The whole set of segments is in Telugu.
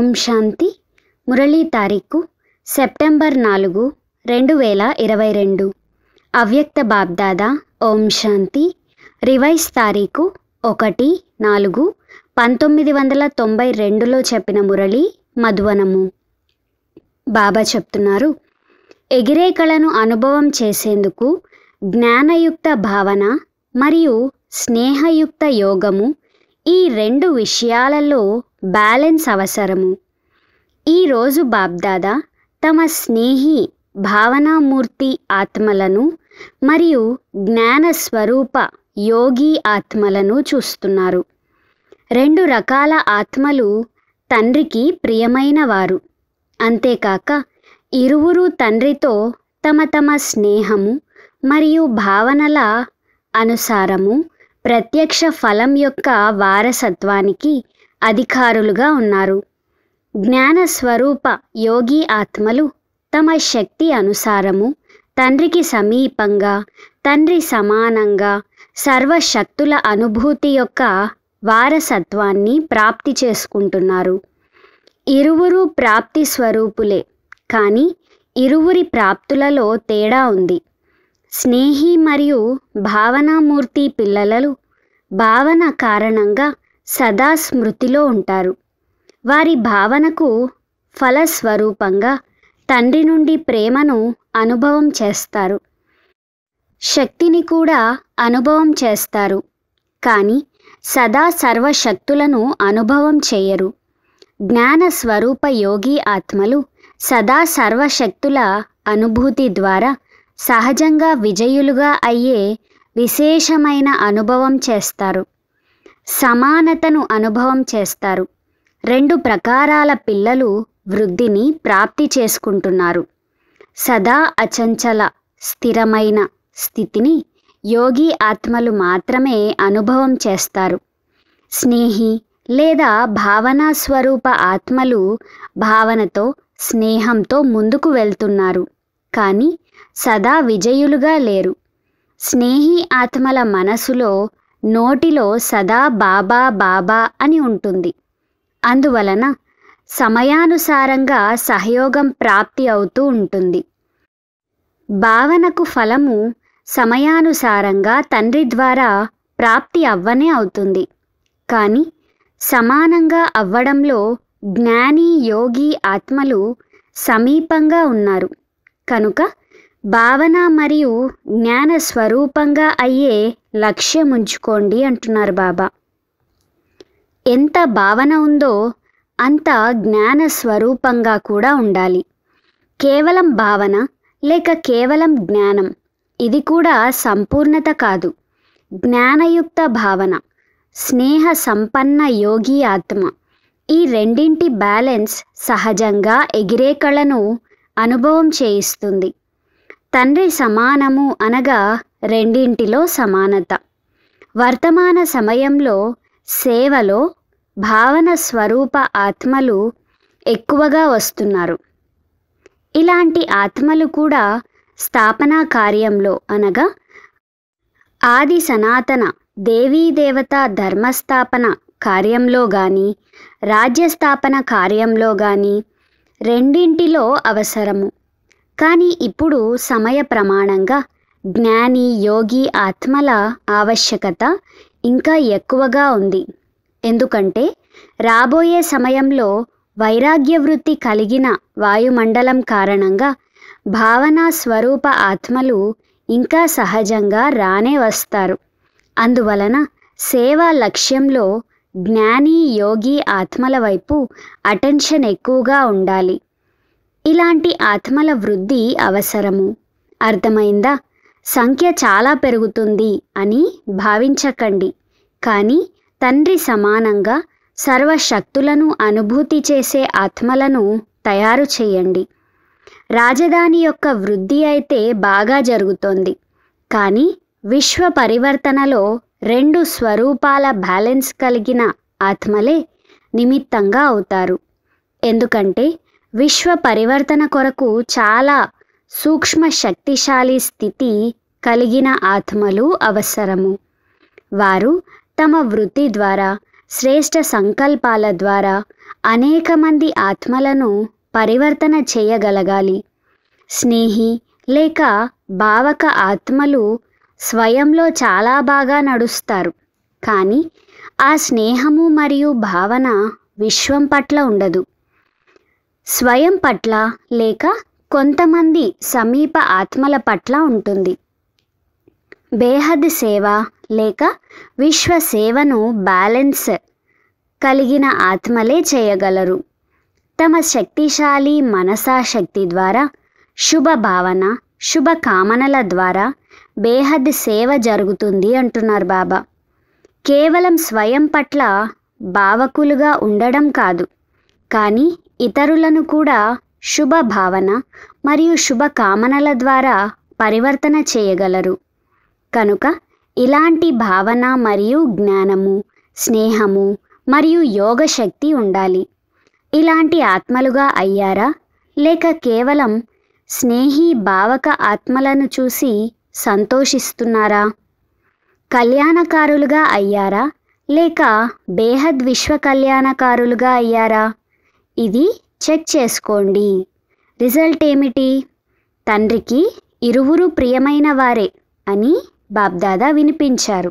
ఓం శాంతి మురళీ తారీఖు సెప్టెంబర్ నాలుగు రెండు వేల ఇరవై రెండు అవ్యక్త బాబ్దాదా ఓం శాంతి రివైజ్ తారీఖు ఒకటి నాలుగు పంతొమ్మిది వందల తొంభై రెండులో చెప్పిన మురళి మధువనము బాబా చెప్తున్నారు ఎగిరే కళను అనుభవం చేసేందుకు జ్ఞానయుక్త భావన మరియు స్నేహయుక్త యోగము ఈ రెండు విషయాలలో బ్యాలెన్స్ అవసరము ఈరోజు బాబ్దాదా తమ స్నేహి భావనామూర్తి ఆత్మలను మరియు జ్ఞాన స్వరూప యోగి ఆత్మలను చూస్తున్నారు రెండు రకాల ఆత్మలు తండ్రికి ప్రియమైన వారు అంతేకాక ఇరువురు తండ్రితో తమ తమ స్నేహము మరియు భావనల అనుసారము ప్రత్యక్ష ఫలం యొక్క వారసత్వానికి అధికారులుగా ఉన్నారు జ్ఞానస్వరూప యోగి ఆత్మలు తమ శక్తి అనుసారము తండ్రికి సమీపంగా తండ్రి సమానంగా సర్వశక్తుల అనుభూతి యొక్క వారసత్వాన్ని ప్రాప్తి చేసుకుంటున్నారు ఇరువురు ప్రాప్తి స్వరూపులే కానీ ఇరువురి ప్రాప్తులలో తేడా ఉంది స్నేహి మరియు భావనామూర్తి పిల్లలలు భావన కారణంగా సదా స్మృతిలో ఉంటారు వారి భావనకు ఫలస్వరూపంగా తండ్రి నుండి ప్రేమను అనుభవం చేస్తారు శక్తిని కూడా అనుభవం చేస్తారు కానీ సదా సర్వశక్తులను అనుభవం చేయరు జ్ఞాన స్వరూప యోగి ఆత్మలు సదా సర్వశక్తుల అనుభూతి ద్వారా సహజంగా విజయులుగా అయ్యే విశేషమైన అనుభవం చేస్తారు సమానతను అనుభవం చేస్తారు రెండు ప్రకారాల పిల్లలు వృద్ధిని ప్రాప్తి చేసుకుంటున్నారు సదా అచంచల స్థిరమైన స్థితిని యోగి ఆత్మలు మాత్రమే అనుభవం చేస్తారు స్నేహి లేదా భావనా స్వరూప ఆత్మలు భావనతో స్నేహంతో ముందుకు వెళ్తున్నారు కానీ సదా విజయులుగా లేరు స్నేహి ఆత్మల మనసులో నోటిలో సదా బాబా బాబా అని ఉంటుంది అందువలన సమయానుసారంగా సహయోగం ప్రాప్తి అవుతూ ఉంటుంది భావనకు ఫలము సమయానుసారంగా తండ్రి ద్వారా ప్రాప్తి అవ్వనే అవుతుంది కానీ సమానంగా అవ్వడంలో జ్ఞాని యోగి ఆత్మలు సమీపంగా ఉన్నారు కనుక భావన మరియు జ్ఞాన స్వరూపంగా అయ్యే లక్ష్యం ఉంచుకోండి అంటున్నారు బాబా ఎంత భావన ఉందో అంత జ్ఞాన స్వరూపంగా కూడా ఉండాలి కేవలం భావన లేక కేవలం జ్ఞానం ఇది కూడా సంపూర్ణత కాదు జ్ఞానయుక్త భావన స్నేహ సంపన్న యోగి ఆత్మ ఈ రెండింటి బ్యాలెన్స్ సహజంగా ఎగిరే కళను అనుభవం చేయిస్తుంది తండ్రి సమానము అనగా రెండింటిలో సమానత వర్తమాన సమయంలో సేవలో భావన స్వరూప ఆత్మలు ఎక్కువగా వస్తున్నారు ఇలాంటి ఆత్మలు కూడా స్థాపనా కార్యంలో అనగా ఆది సనాతన దేవత ధర్మస్థాపన కార్యంలో కానీ రాజ్యస్థాపన కార్యంలో కానీ రెండింటిలో అవసరము కానీ ఇప్పుడు సమయ ప్రమాణంగా జ్ఞాని యోగి ఆత్మల ఆవశ్యకత ఇంకా ఎక్కువగా ఉంది ఎందుకంటే రాబోయే సమయంలో వైరాగ్య వృత్తి కలిగిన వాయుమండలం కారణంగా భావనా స్వరూప ఆత్మలు ఇంకా సహజంగా రానే వస్తారు అందువలన సేవా లక్ష్యంలో జ్ఞాని యోగి ఆత్మల వైపు అటెన్షన్ ఎక్కువగా ఉండాలి ఇలాంటి ఆత్మల వృద్ధి అవసరము అర్థమైందా సంఖ్య చాలా పెరుగుతుంది అని భావించకండి కానీ తండ్రి సమానంగా సర్వశక్తులను అనుభూతి చేసే ఆత్మలను తయారు చేయండి రాజధాని యొక్క వృద్ధి అయితే బాగా జరుగుతోంది కానీ విశ్వ పరివర్తనలో రెండు స్వరూపాల బ్యాలెన్స్ కలిగిన ఆత్మలే నిమిత్తంగా అవుతారు ఎందుకంటే విశ్వ పరివర్తన కొరకు చాలా సూక్ష్మ శక్తిశాలి స్థితి కలిగిన ఆత్మలు అవసరము వారు తమ వృత్తి ద్వారా శ్రేష్ట సంకల్పాల ద్వారా అనేక మంది ఆత్మలను పరివర్తన చేయగలగాలి స్నేహి లేక భావక ఆత్మలు స్వయంలో చాలా బాగా నడుస్తారు కానీ ఆ స్నేహము మరియు భావన విశ్వం పట్ల ఉండదు స్వయం పట్ల లేక కొంతమంది సమీప ఆత్మల పట్ల ఉంటుంది బేహద్ సేవ లేక విశ్వ సేవను బ్యాలెన్స్ కలిగిన ఆత్మలే చేయగలరు తమ శక్తిశాలి మనసాశక్తి ద్వారా శుభ భావన శుభ కామనల ద్వారా బేహద్ సేవ జరుగుతుంది అంటున్నారు బాబా కేవలం స్వయం పట్ల భావకులుగా ఉండడం కాదు కానీ ఇతరులను కూడా శుభ భావన మరియు శుభకామనల ద్వారా పరివర్తన చేయగలరు కనుక ఇలాంటి భావన మరియు జ్ఞానము స్నేహము మరియు యోగశక్తి ఉండాలి ఇలాంటి ఆత్మలుగా అయ్యారా లేక కేవలం స్నేహి భావక ఆత్మలను చూసి సంతోషిస్తున్నారా కళ్యాణకారులుగా అయ్యారా లేక బేహద్ విశ్వ కళ్యాణకారులుగా అయ్యారా ఇది చెక్ చేసుకోండి రిజల్ట్ ఏమిటి తండ్రికి ఇరువురు ప్రియమైన వారే అని బాబ్దాదా వినిపించారు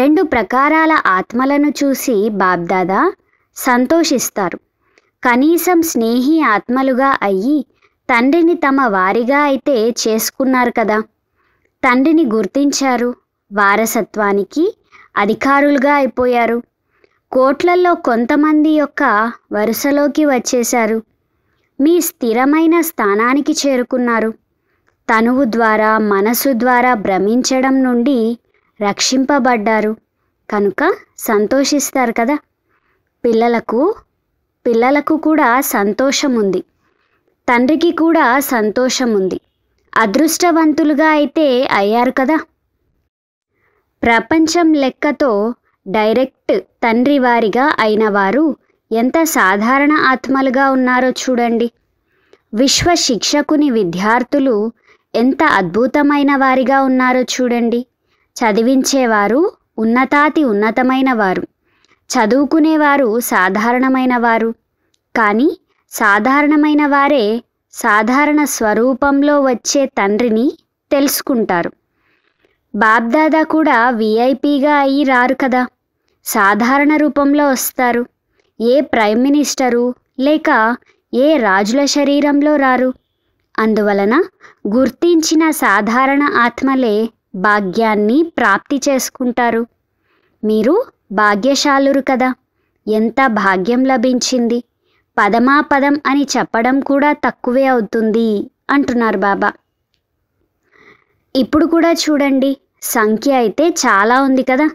రెండు ప్రకారాల ఆత్మలను చూసి బాబ్దాదా సంతోషిస్తారు కనీసం స్నేహి ఆత్మలుగా అయ్యి తండ్రిని తమ వారిగా అయితే చేసుకున్నారు కదా తండ్రిని గుర్తించారు వారసత్వానికి అధికారులుగా అయిపోయారు కోట్లల్లో కొంతమంది యొక్క వరుసలోకి వచ్చేశారు మీ స్థిరమైన స్థానానికి చేరుకున్నారు తనువు ద్వారా మనసు ద్వారా భ్రమించడం నుండి రక్షింపబడ్డారు కనుక సంతోషిస్తారు కదా పిల్లలకు పిల్లలకు కూడా సంతోషం ఉంది తండ్రికి కూడా సంతోషం ఉంది అదృష్టవంతులుగా అయితే అయ్యారు కదా ప్రపంచం లెక్కతో డైరెక్ట్ తండ్రివారిగా అయినవారు ఎంత సాధారణ ఆత్మలుగా ఉన్నారో చూడండి విశ్వ శిక్షకుని విద్యార్థులు ఎంత అద్భుతమైన వారిగా ఉన్నారో చూడండి చదివించేవారు ఉన్నతాతి ఉన్నతమైన వారు చదువుకునేవారు సాధారణమైన వారు కానీ సాధారణమైన వారే సాధారణ స్వరూపంలో వచ్చే తండ్రిని తెలుసుకుంటారు బాబ్దాదా కూడా విఐపిగా అయ్యి రారు కదా సాధారణ రూపంలో వస్తారు ఏ ప్రైమ్ మినిస్టరు లేక ఏ రాజుల శరీరంలో రారు అందువలన గుర్తించిన సాధారణ ఆత్మలే భాగ్యాన్ని ప్రాప్తి చేసుకుంటారు మీరు భాగ్యశాలురు కదా ఎంత భాగ్యం లభించింది పదమా పదం అని చెప్పడం కూడా తక్కువే అవుతుంది అంటున్నారు బాబా ఇప్పుడు కూడా చూడండి సంఖ్య అయితే చాలా ఉంది కదా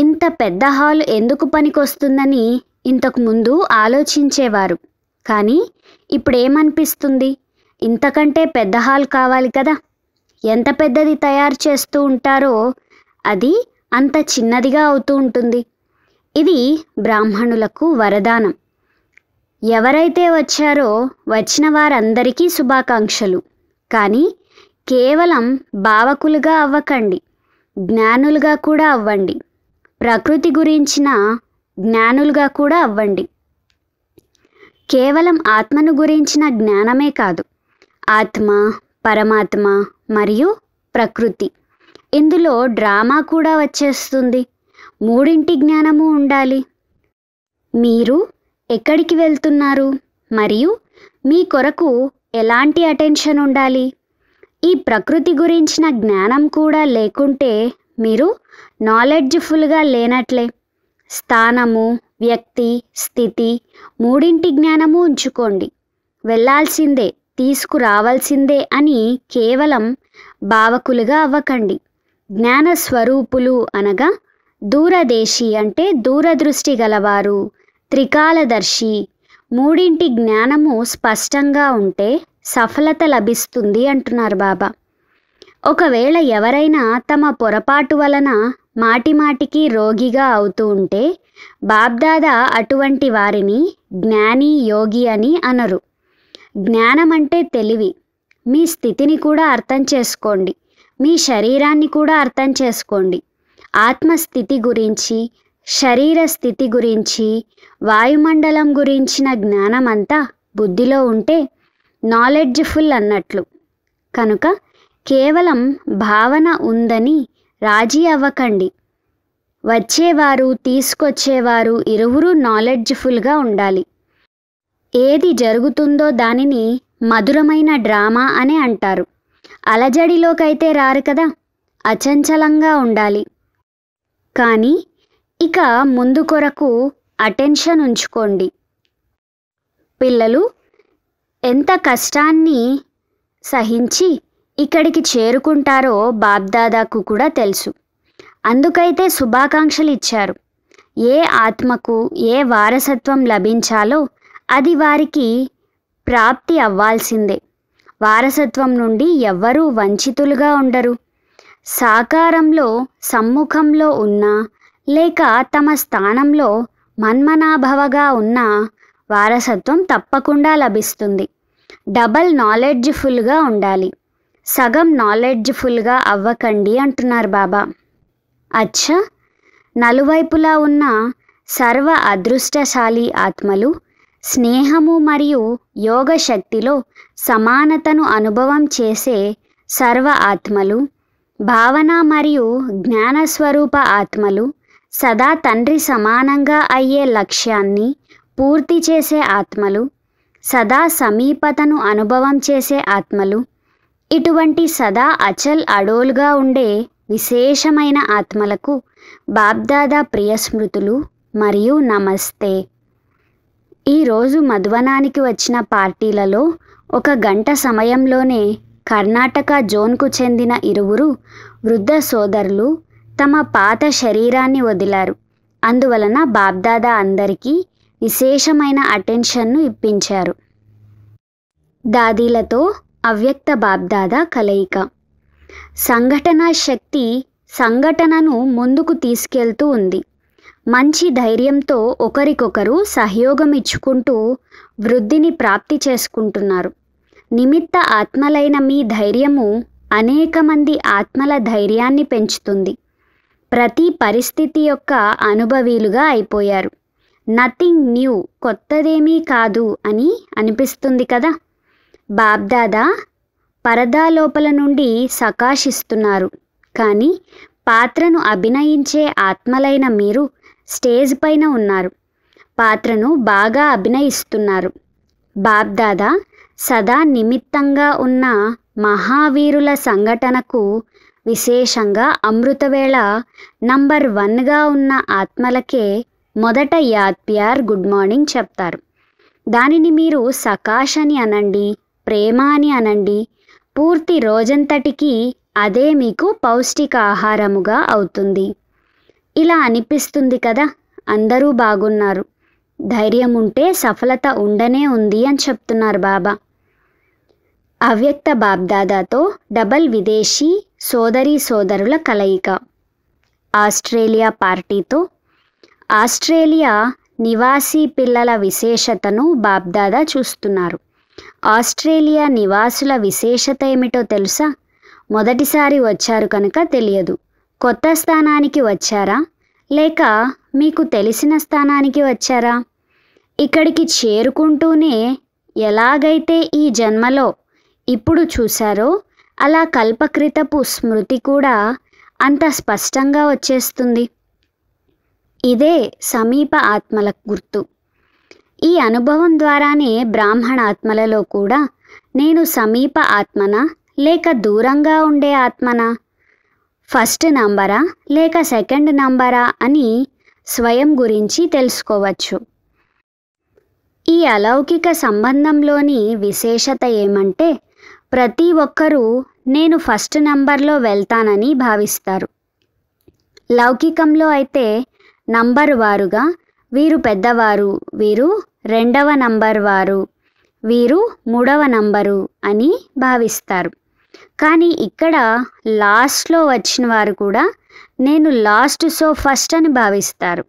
ఇంత పెద్ద హాల్ ఎందుకు పనికొస్తుందని ఇంతకుముందు ఆలోచించేవారు కానీ ఇప్పుడేమనిపిస్తుంది ఇంతకంటే పెద్ద హాల్ కావాలి కదా ఎంత పెద్దది తయారు చేస్తూ ఉంటారో అది అంత చిన్నదిగా అవుతూ ఉంటుంది ఇది బ్రాహ్మణులకు వరదానం ఎవరైతే వచ్చారో వచ్చిన వారందరికీ శుభాకాంక్షలు కానీ కేవలం భావకులుగా అవ్వకండి జ్ఞానులుగా కూడా అవ్వండి ప్రకృతి గురించిన జ్ఞానులుగా కూడా అవ్వండి కేవలం ఆత్మను గురించిన జ్ఞానమే కాదు ఆత్మ పరమాత్మ మరియు ప్రకృతి ఇందులో డ్రామా కూడా వచ్చేస్తుంది మూడింటి జ్ఞానము ఉండాలి మీరు ఎక్కడికి వెళ్తున్నారు మరియు మీ కొరకు ఎలాంటి అటెన్షన్ ఉండాలి ఈ ప్రకృతి గురించిన జ్ఞానం కూడా లేకుంటే మీరు నాలెడ్జ్ఫుల్గా లేనట్లే స్థానము వ్యక్తి స్థితి మూడింటి జ్ఞానము ఉంచుకోండి వెళ్ళాల్సిందే తీసుకురావాల్సిందే అని కేవలం భావకులుగా అవ్వకండి జ్ఞానస్వరూపులు అనగా దూరదేశి అంటే దూరదృష్టి గలవారు త్రికాలదర్శి మూడింటి జ్ఞానము స్పష్టంగా ఉంటే సఫలత లభిస్తుంది అంటున్నారు బాబా ఒకవేళ ఎవరైనా తమ పొరపాటు వలన మాటిమాటికి రోగిగా అవుతూ ఉంటే బాబ్దాదా అటువంటి వారిని జ్ఞాని యోగి అని అనరు జ్ఞానం అంటే తెలివి మీ స్థితిని కూడా అర్థం చేసుకోండి మీ శరీరాన్ని కూడా అర్థం చేసుకోండి ఆత్మస్థితి గురించి శరీర స్థితి గురించి వాయుమండలం గురించిన జ్ఞానమంతా బుద్ధిలో ఉంటే నాలెడ్జ్ఫుల్ అన్నట్లు కనుక కేవలం భావన ఉందని రాజీ అవ్వకండి వచ్చేవారు తీసుకొచ్చేవారు ఇరువురు నాలెడ్జ్ఫుల్గా ఉండాలి ఏది జరుగుతుందో దానిని మధురమైన డ్రామా అని అంటారు అలజడిలోకైతే రారు కదా అచంచలంగా ఉండాలి కానీ ఇక ముందు కొరకు అటెన్షన్ ఉంచుకోండి పిల్లలు ఎంత కష్టాన్ని సహించి ఇక్కడికి చేరుకుంటారో బాబ్దాదాకు కూడా తెలుసు అందుకైతే శుభాకాంక్షలు ఇచ్చారు ఏ ఆత్మకు ఏ వారసత్వం లభించాలో అది వారికి ప్రాప్తి అవ్వాల్సిందే వారసత్వం నుండి ఎవ్వరూ వంచితులుగా ఉండరు సాకారంలో సమ్ముఖంలో ఉన్నా లేక తమ స్థానంలో మన్మనాభవగా ఉన్న వారసత్వం తప్పకుండా లభిస్తుంది డబల్ నాలెడ్జ్ఫుల్గా ఉండాలి సగం నాలెడ్జ్ఫుల్గా అవ్వకండి అంటున్నారు బాబా అచ్చా నలువైపులా ఉన్న సర్వ అదృష్టశాలి ఆత్మలు స్నేహము మరియు యోగ శక్తిలో సమానతను అనుభవం చేసే సర్వ ఆత్మలు భావన మరియు జ్ఞానస్వరూప ఆత్మలు సదా తండ్రి సమానంగా అయ్యే లక్ష్యాన్ని పూర్తి చేసే ఆత్మలు సదా సమీపతను అనుభవం చేసే ఆత్మలు ఇటువంటి సదా అచల్ అడోల్గా ఉండే విశేషమైన ఆత్మలకు బాబ్దాదా ప్రియస్మృతులు మరియు నమస్తే ఈరోజు మధువనానికి వచ్చిన పార్టీలలో ఒక గంట సమయంలోనే కర్ణాటక జోన్కు చెందిన ఇరువురు వృద్ధ సోదరులు తమ పాత శరీరాన్ని వదిలారు అందువలన బాబ్దాదా అందరికీ విశేషమైన అటెన్షన్ను ఇప్పించారు దాదీలతో అవ్యక్త బాబ్దాద కలయిక సంఘటన శక్తి సంఘటనను ముందుకు తీసుకెళ్తూ ఉంది మంచి ధైర్యంతో ఒకరికొకరు సహయోగం ఇచ్చుకుంటూ వృద్ధిని ప్రాప్తి చేసుకుంటున్నారు నిమిత్త ఆత్మలైన మీ ధైర్యము అనేక మంది ఆత్మల ధైర్యాన్ని పెంచుతుంది ప్రతి పరిస్థితి యొక్క అనుభవీలుగా అయిపోయారు నథింగ్ న్యూ కొత్తదేమీ కాదు అని అనిపిస్తుంది కదా బాబ్దాదా పరదా లోపల నుండి సకాశిస్తున్నారు కానీ పాత్రను అభినయించే ఆత్మలైన మీరు స్టేజ్ పైన ఉన్నారు పాత్రను బాగా అభినయిస్తున్నారు బాబ్దాదా సదా నిమిత్తంగా ఉన్న మహావీరుల సంఘటనకు విశేషంగా అమృతవేళ నంబర్ వన్గా ఉన్న ఆత్మలకే మొదట యాద్ప్యార్ గుడ్ మార్నింగ్ చెప్తారు దానిని మీరు సకాష్ అని అనండి ప్రేమ అని అనండి పూర్తి రోజంతటికి అదే మీకు పౌష్టిక ఆహారముగా అవుతుంది ఇలా అనిపిస్తుంది కదా అందరూ బాగున్నారు ధైర్యం ఉంటే సఫలత ఉండనే ఉంది అని చెప్తున్నారు బాబా అవ్యక్త బాబ్దాదాతో డబల్ విదేశీ సోదరీ సోదరుల కలయిక ఆస్ట్రేలియా పార్టీతో ఆస్ట్రేలియా నివాసీ పిల్లల విశేషతను బాబ్దాదా చూస్తున్నారు ఆస్ట్రేలియా నివాసుల విశేషత ఏమిటో తెలుసా మొదటిసారి వచ్చారు కనుక తెలియదు కొత్త స్థానానికి వచ్చారా లేక మీకు తెలిసిన స్థానానికి వచ్చారా ఇక్కడికి చేరుకుంటూనే ఎలాగైతే ఈ జన్మలో ఇప్పుడు చూశారో అలా కల్పకృతపు స్మృతి కూడా అంత స్పష్టంగా వచ్చేస్తుంది ఇదే సమీప ఆత్మల గుర్తు ఈ అనుభవం ద్వారానే బ్రాహ్మణ ఆత్మలలో కూడా నేను సమీప ఆత్మన లేక దూరంగా ఉండే ఆత్మన ఫస్ట్ నంబరా లేక సెకండ్ నంబరా అని స్వయం గురించి తెలుసుకోవచ్చు ఈ అలౌకిక సంబంధంలోని విశేషత ఏమంటే ప్రతి ఒక్కరూ నేను ఫస్ట్ నంబర్లో వెళ్తానని భావిస్తారు లౌకికంలో అయితే నంబర్ వారుగా వీరు పెద్దవారు వీరు రెండవ నంబర్ వారు వీరు మూడవ నంబరు అని భావిస్తారు కానీ ఇక్కడ లాస్ట్లో వచ్చిన వారు కూడా నేను లాస్ట్ సో ఫస్ట్ అని భావిస్తారు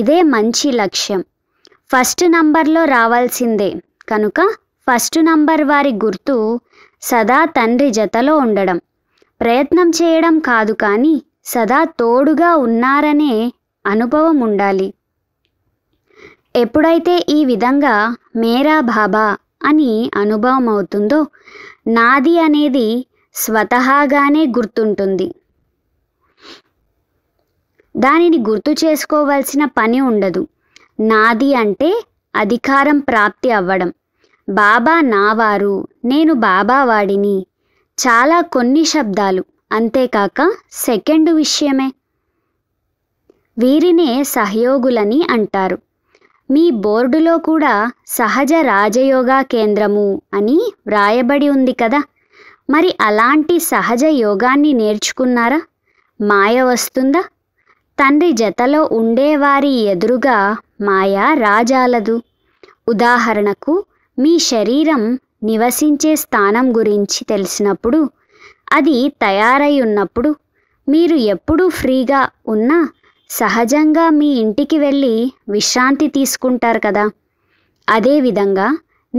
ఇదే మంచి లక్ష్యం ఫస్ట్ నంబర్లో రావాల్సిందే కనుక ఫస్ట్ నంబర్ వారి గుర్తు సదా తండ్రి జతలో ఉండడం ప్రయత్నం చేయడం కాదు కానీ సదా తోడుగా ఉన్నారనే అనుభవం ఉండాలి ఎప్పుడైతే ఈ విధంగా మేరా బాబా అని అనుభవం అవుతుందో నాది అనేది స్వతహాగానే గుర్తుంటుంది దానిని గుర్తు చేసుకోవాల్సిన పని ఉండదు నాది అంటే అధికారం ప్రాప్తి అవ్వడం బాబా నావారు నేను బాబావాడిని చాలా కొన్ని శబ్దాలు అంతేకాక సెకండ్ విషయమే వీరినే సహయోగులని అంటారు మీ బోర్డులో కూడా సహజ రాజయోగా కేంద్రము అని వ్రాయబడి ఉంది కదా మరి అలాంటి సహజ యోగాన్ని నేర్చుకున్నారా మాయ వస్తుందా తండ్రి జతలో ఉండేవారి ఎదురుగా మాయ రాజాలదు ఉదాహరణకు మీ శరీరం నివసించే స్థానం గురించి తెలిసినప్పుడు అది తయారై ఉన్నప్పుడు మీరు ఎప్పుడూ ఫ్రీగా ఉన్నా సహజంగా మీ ఇంటికి వెళ్ళి విశ్రాంతి తీసుకుంటారు కదా అదేవిధంగా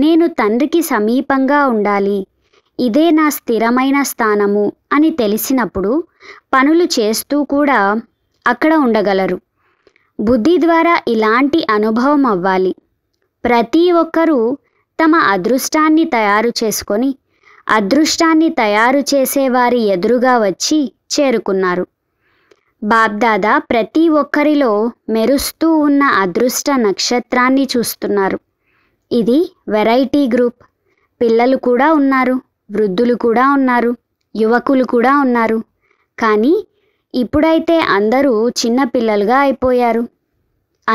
నేను తండ్రికి సమీపంగా ఉండాలి ఇదే నా స్థిరమైన స్థానము అని తెలిసినప్పుడు పనులు చేస్తూ కూడా అక్కడ ఉండగలరు బుద్ధి ద్వారా ఇలాంటి అనుభవం అవ్వాలి ప్రతి ఒక్కరూ తమ అదృష్టాన్ని తయారు చేసుకొని అదృష్టాన్ని తయారు చేసేవారి ఎదురుగా వచ్చి చేరుకున్నారు బాబ్దాదా ప్రతి ఒక్కరిలో మెరుస్తూ ఉన్న అదృష్ట నక్షత్రాన్ని చూస్తున్నారు ఇది వెరైటీ గ్రూప్ పిల్లలు కూడా ఉన్నారు వృద్ధులు కూడా ఉన్నారు యువకులు కూడా ఉన్నారు కానీ ఇప్పుడైతే అందరూ చిన్న పిల్లలుగా అయిపోయారు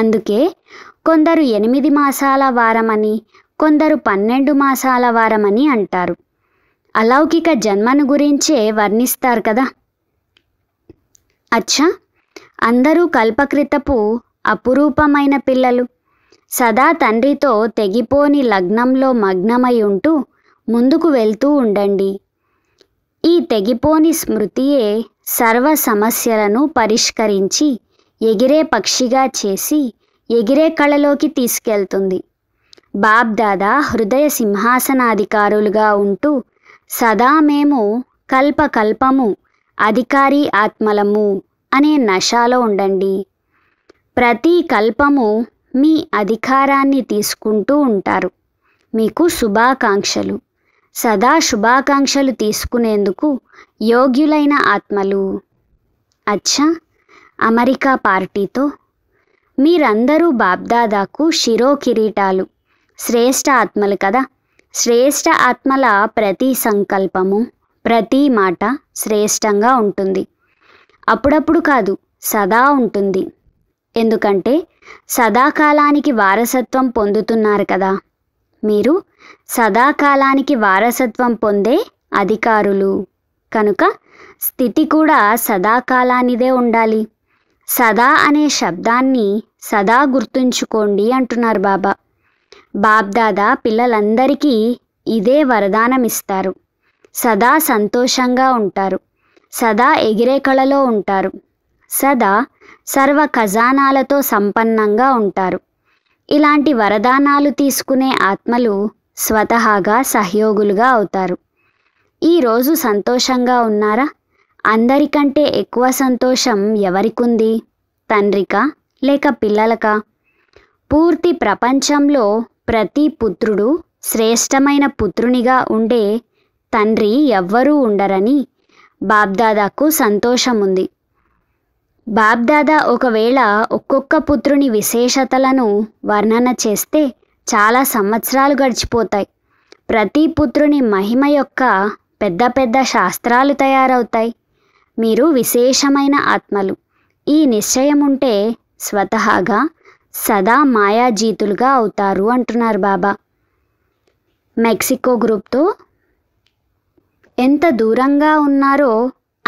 అందుకే కొందరు ఎనిమిది మాసాల వారమని కొందరు పన్నెండు మాసాల వారమని అంటారు అలౌకిక జన్మను గురించే వర్ణిస్తారు కదా అచ్చా అందరూ కల్పకృతపు అపురూపమైన పిల్లలు సదా తండ్రితో తెగిపోని లగ్నంలో మగ్నమై ఉంటూ ముందుకు వెళ్తూ ఉండండి ఈ తెగిపోని స్మృతియే సర్వ సమస్యలను పరిష్కరించి ఎగిరే పక్షిగా చేసి ఎగిరే కళలోకి తీసుకెళ్తుంది బాబ్దాదా హృదయ సింహాసనాధికారులుగా ఉంటూ సదా మేము కల్పకల్పము అధికారి ఆత్మలము అనే నషాలో ఉండండి ప్రతి కల్పము మీ అధికారాన్ని తీసుకుంటూ ఉంటారు మీకు శుభాకాంక్షలు సదా శుభాకాంక్షలు తీసుకునేందుకు యోగ్యులైన ఆత్మలు అచ్చా అమెరికా పార్టీతో మీరందరూ బాబ్దాదాకు శిరో కిరీటాలు శ్రేష్ఠ ఆత్మలు కదా శ్రేష్ఠ ఆత్మల ప్రతి సంకల్పము ప్రతి మాట శ్రేష్టంగా ఉంటుంది అప్పుడప్పుడు కాదు సదా ఉంటుంది ఎందుకంటే సదాకాలానికి వారసత్వం పొందుతున్నారు కదా మీరు సదాకాలానికి వారసత్వం పొందే అధికారులు కనుక స్థితి కూడా సదాకాలానిదే ఉండాలి సదా అనే శబ్దాన్ని సదా గుర్తుంచుకోండి అంటున్నారు బాబా బాబ్దాదా పిల్లలందరికీ ఇదే వరదానం ఇస్తారు సదా సంతోషంగా ఉంటారు సదా ఎగిరే కళలో ఉంటారు సదా సర్వ ఖజానాలతో సంపన్నంగా ఉంటారు ఇలాంటి వరదానాలు తీసుకునే ఆత్మలు స్వతహాగా సహయోగులుగా అవుతారు ఈరోజు సంతోషంగా ఉన్నారా అందరికంటే ఎక్కువ సంతోషం ఎవరికుంది తండ్రికా లేక పిల్లలకా పూర్తి ప్రపంచంలో ప్రతి పుత్రుడు శ్రేష్టమైన పుత్రునిగా ఉండే తండ్రి ఎవ్వరూ ఉండరని బాబ్దాదాకు సంతోషముంది బాబ్దాదా ఒకవేళ ఒక్కొక్క పుత్రుని విశేషతలను వర్ణన చేస్తే చాలా సంవత్సరాలు గడిచిపోతాయి ప్రతి పుత్రుని మహిమ యొక్క పెద్ద పెద్ద శాస్త్రాలు తయారవుతాయి మీరు విశేషమైన ఆత్మలు ఈ నిశ్చయం ఉంటే స్వతహాగా సదా మాయాజీతులుగా అవుతారు అంటున్నారు బాబా మెక్సికో గ్రూప్తో ఎంత దూరంగా ఉన్నారో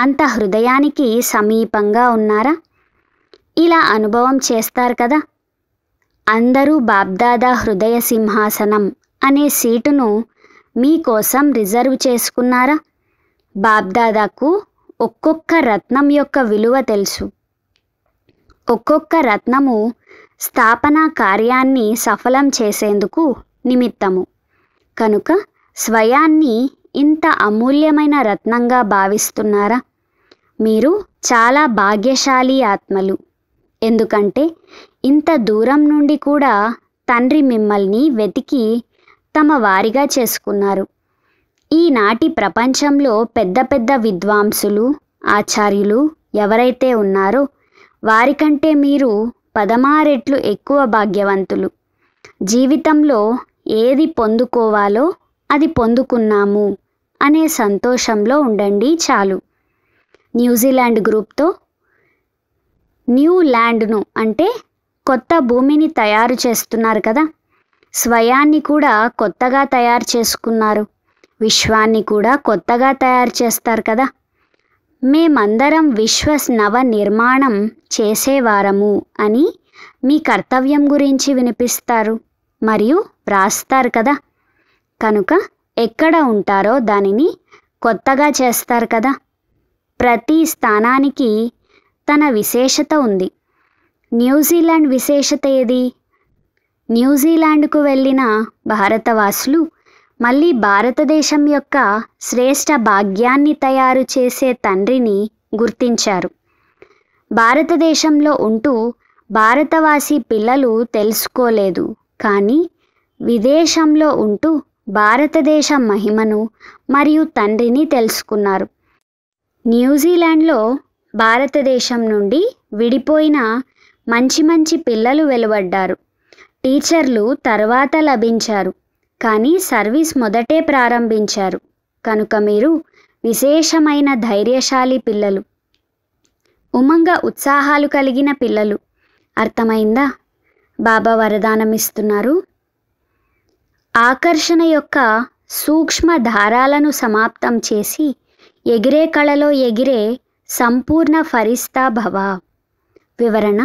అంత హృదయానికి సమీపంగా ఉన్నారా ఇలా అనుభవం చేస్తారు కదా అందరూ బాబ్దాదా హృదయ సింహాసనం అనే సీటును మీకోసం రిజర్వ్ చేసుకున్నారా బాబ్దాదాకు ఒక్కొక్క రత్నం యొక్క విలువ తెలుసు ఒక్కొక్క రత్నము స్థాపన కార్యాన్ని సఫలం చేసేందుకు నిమిత్తము కనుక స్వయాన్ని ఇంత అమూల్యమైన రత్నంగా భావిస్తున్నారా మీరు చాలా భాగ్యశాలి ఆత్మలు ఎందుకంటే ఇంత దూరం నుండి కూడా తండ్రి మిమ్మల్ని వెతికి తమ వారిగా చేసుకున్నారు ఈనాటి ప్రపంచంలో పెద్ద పెద్ద విద్వాంసులు ఆచార్యులు ఎవరైతే ఉన్నారో వారికంటే మీరు పదమారెట్లు ఎక్కువ భాగ్యవంతులు జీవితంలో ఏది పొందుకోవాలో అది పొందుకున్నాము అనే సంతోషంలో ఉండండి చాలు న్యూజిలాండ్ గ్రూప్తో న్యూ ల్యాండ్ను అంటే కొత్త భూమిని తయారు చేస్తున్నారు కదా స్వయాన్ని కూడా కొత్తగా తయారు చేసుకున్నారు విశ్వాన్ని కూడా కొత్తగా తయారు చేస్తారు కదా మేమందరం విశ్వ నవ నిర్మాణం చేసేవారము అని మీ కర్తవ్యం గురించి వినిపిస్తారు మరియు వ్రాస్తారు కదా కనుక ఎక్కడ ఉంటారో దానిని కొత్తగా చేస్తారు కదా ప్రతి స్థానానికి తన విశేషత ఉంది న్యూజిలాండ్ విశేషత ఏది న్యూజిలాండ్కు వెళ్ళిన భారతవాసులు మళ్ళీ భారతదేశం యొక్క శ్రేష్ట భాగ్యాన్ని తయారు చేసే తండ్రిని గుర్తించారు భారతదేశంలో ఉంటూ భారతవాసి పిల్లలు తెలుసుకోలేదు కానీ విదేశంలో ఉంటూ భారతదేశ మహిమను మరియు తండ్రిని తెలుసుకున్నారు న్యూజిలాండ్లో భారతదేశం నుండి విడిపోయిన మంచి మంచి పిల్లలు వెలువడ్డారు టీచర్లు తర్వాత లభించారు కానీ సర్వీస్ మొదటే ప్రారంభించారు కనుక మీరు విశేషమైన ధైర్యశాలి పిల్లలు ఉమంగ ఉత్సాహాలు కలిగిన పిల్లలు అర్థమైందా బాబా వరదానమిస్తున్నారు ఆకర్షణ యొక్క సూక్ష్మ ధారాలను సమాప్తం చేసి ఎగిరే కళలో ఎగిరే సంపూర్ణ ఫరిస్తా భవ వివరణ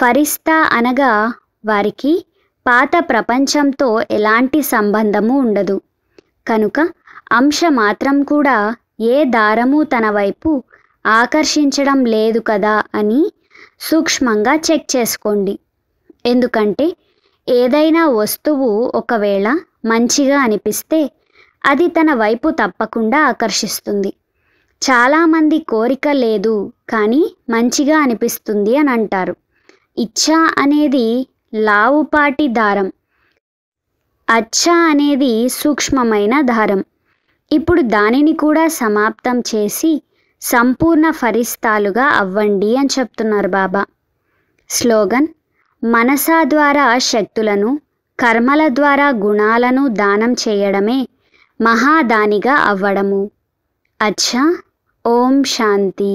ఫరిస్తా అనగా వారికి పాత ప్రపంచంతో ఎలాంటి సంబంధము ఉండదు కనుక అంశ మాత్రం కూడా ఏ దారము తన వైపు ఆకర్షించడం లేదు కదా అని సూక్ష్మంగా చెక్ చేసుకోండి ఎందుకంటే ఏదైనా వస్తువు ఒకవేళ మంచిగా అనిపిస్తే అది తన వైపు తప్పకుండా ఆకర్షిస్తుంది చాలామంది కోరిక లేదు కానీ మంచిగా అనిపిస్తుంది అని అంటారు ఇచ్చ అనేది లావుపాటి దారం అచ్చ అనేది సూక్ష్మమైన దారం ఇప్పుడు దానిని కూడా సమాప్తం చేసి సంపూర్ణ ఫరిస్తాలుగా అవ్వండి అని చెప్తున్నారు బాబా స్లోగన్ మనసా ద్వారా శక్తులను కర్మల ద్వారా గుణాలను దానం చేయడమే మహాదానిగా అవ్వడము అచ్చా ఓం శాంతి